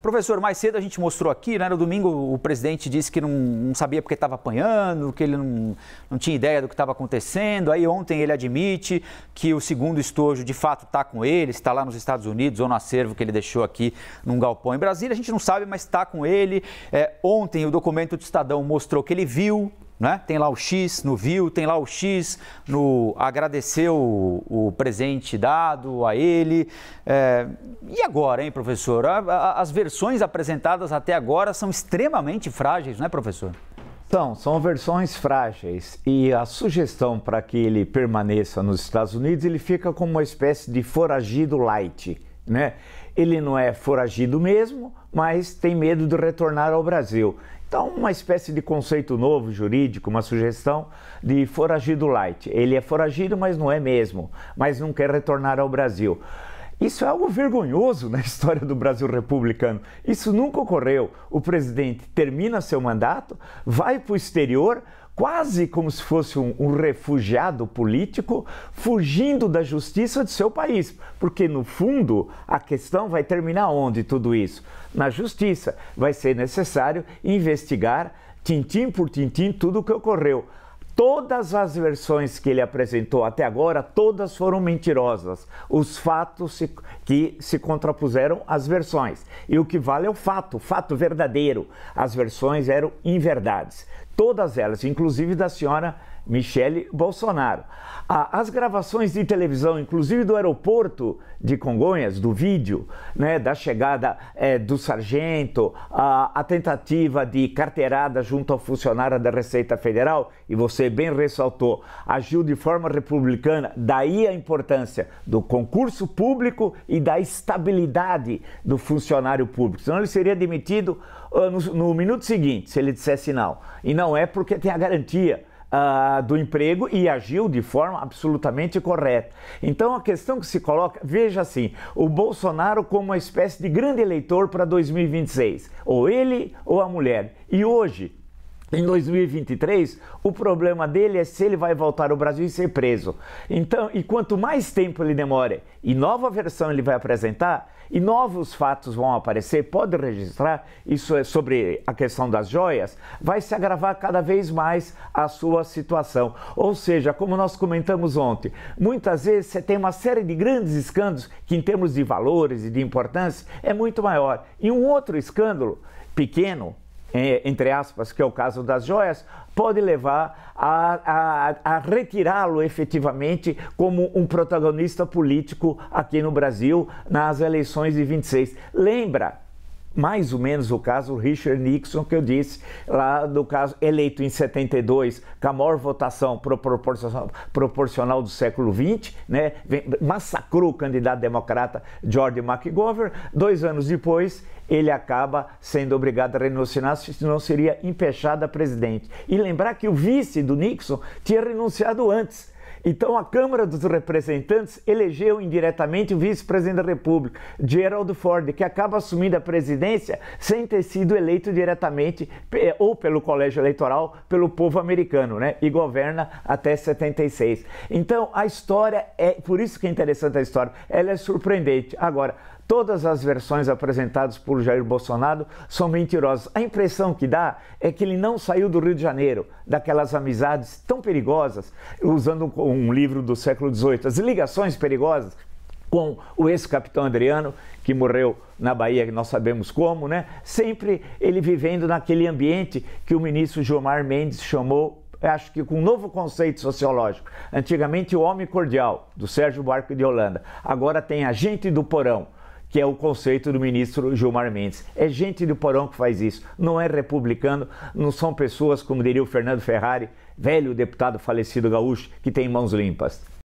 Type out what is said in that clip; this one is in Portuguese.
Professor, mais cedo a gente mostrou aqui, né, no domingo o presidente disse que não, não sabia porque estava apanhando, que ele não, não tinha ideia do que estava acontecendo. Aí ontem ele admite que o segundo estojo de fato está com ele, está lá nos Estados Unidos ou no acervo que ele deixou aqui num galpão em Brasília. A gente não sabe, mas está com ele. É, ontem o documento do Estadão mostrou que ele viu né? Tem lá o X no viu, tem lá o X no agradeceu o, o presente dado a ele. É, e agora, hein, professor? A, a, as versões apresentadas até agora são extremamente frágeis, não é, professor? Então, são versões frágeis e a sugestão para que ele permaneça nos Estados Unidos, ele fica como uma espécie de foragido light, né? Ele não é foragido mesmo, mas tem medo de retornar ao Brasil. Então, uma espécie de conceito novo jurídico, uma sugestão de foragido light. Ele é foragido, mas não é mesmo, mas não quer retornar ao Brasil. Isso é algo vergonhoso na história do Brasil republicano. Isso nunca ocorreu. O presidente termina seu mandato, vai para o exterior, quase como se fosse um, um, refugiado político fugindo da justiça de seu país, porque no fundo a questão vai terminar onde tudo isso? Na justiça. Vai ser necessário investigar tintim por tintim tudo o que ocorreu. Todas as versões que ele apresentou até agora, todas foram mentirosas. Os fatos se, que se contrapuseram às versões. E o que vale é o fato, o fato verdadeiro. As versões eram inverdades todas elas, inclusive da senhora Michele Bolsonaro. As gravações de televisão, inclusive do aeroporto de Congonhas, do vídeo, né, da chegada é, do sargento, a, a, tentativa de carteirada junto ao funcionário da Receita Federal, e você bem ressaltou, agiu de forma republicana, daí a importância do concurso público e da estabilidade do funcionário público. Senão ele seria demitido uh, no, no minuto seguinte, se ele dissesse não. E não não é porque tem a garantia. Uh, do emprego e agiu de forma absolutamente correta. Então a questão que se coloca, veja assim, o Bolsonaro como uma espécie de grande eleitor para 2026, ou ele ou a mulher. E hoje, em 2023, o problema dele é se ele vai voltar ao Brasil e ser preso. Então, e quanto mais tempo ele demore e nova versão ele vai apresentar, e novos fatos vão aparecer, pode registrar, isso é sobre a questão das joias, vai se agravar cada vez mais a sua situação. Ou seja, como nós comentamos ontem, muitas vezes você tem uma série de grandes escândalos que, em termos de valores e de importância, é muito maior. E um outro escândalo pequeno, entre aspas, que é o caso das joias, pode levar a, a, a retirá-lo efetivamente como um protagonista político aqui no Brasil nas eleições de 26. Lembra mais ou menos o caso Richard Nixon que eu disse lá do caso eleito em 72 com a maior votação proporcional, proporcional do século 20, né? Massacrou o candidato democrata George McGovern. Dois anos depois ele acaba sendo obrigado a renunciar, senão seria empechado a presidente. E lembrar que o vice do Nixon tinha renunciado antes então, a Câmara dos Representantes elegeu indiretamente o vice-presidente da República, Gerald Ford, que acaba assumindo a presidência sem ter sido eleito diretamente eh, ou pelo colégio eleitoral, pelo povo americano, né? E governa até 76. Então, a história é, por isso que é interessante a história, ela é surpreendente. Agora, Todas as versões apresentadas por Jair Bolsonaro são mentirosas. A impressão que dá é que ele não saiu do Rio de Janeiro, daquelas amizades tão perigosas, usando um livro do século XVIII, as ligações perigosas com o ex-capitão Adriano, que morreu na Bahia, que nós sabemos como, né? Sempre ele vivendo naquele ambiente que o ministro Gilmar Mendes chamou acho que com um novo conceito sociológico. Antigamente, o homem cordial, do Sérgio Barco de Holanda. Agora tem a gente do porão, que é o conceito do ministro Gilmar Mendes. É gente do porão que faz isso, não é republicano, não são pessoas, como diria o Fernando Ferrari, velho deputado falecido gaúcho, que tem mãos limpas.